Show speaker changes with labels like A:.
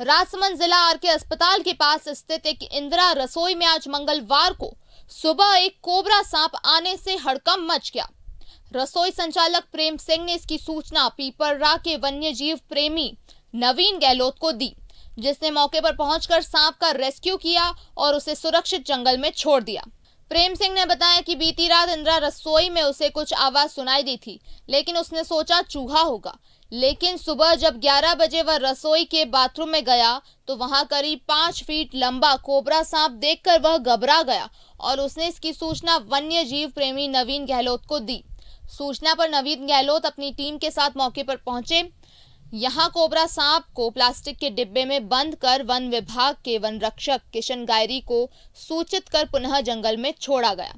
A: राजसमंद जिला के अस्पताल के पास स्थित एक इंदिरा रसोई में आज मंगलवार को सुबह एक कोबरा सांप आने से हड़कम मच गया रसोई संचालक प्रेम सिंह ने इसकी सूचना पीपररा के वन्य जीव प्रेमी नवीन गहलोत को दी जिसने मौके पर पहुंचकर सांप का रेस्क्यू किया और उसे सुरक्षित जंगल में छोड़ दिया प्रेम सिंह ने बताया कि बीती रात इंदिरा रसोई में उसे कुछ आवाज सुनाई दी थी लेकिन उसने सोचा चूहा होगा लेकिन सुबह जब 11 बजे वह रसोई के बाथरूम में गया तो वहां करीब पांच फीट लंबा कोबरा सांप देखकर वह घबरा गया और उसने इसकी सूचना वन्य जीव प्रेमी नवीन गहलोत को दी सूचना पर नवीन गहलोत अपनी टीम के साथ मौके पर पहुंचे यहां कोबरा सांप को प्लास्टिक के डिब्बे में बंद कर वन विभाग के वन रक्षक किशन गायरी को सूचित कर पुनः जंगल में छोड़ा गया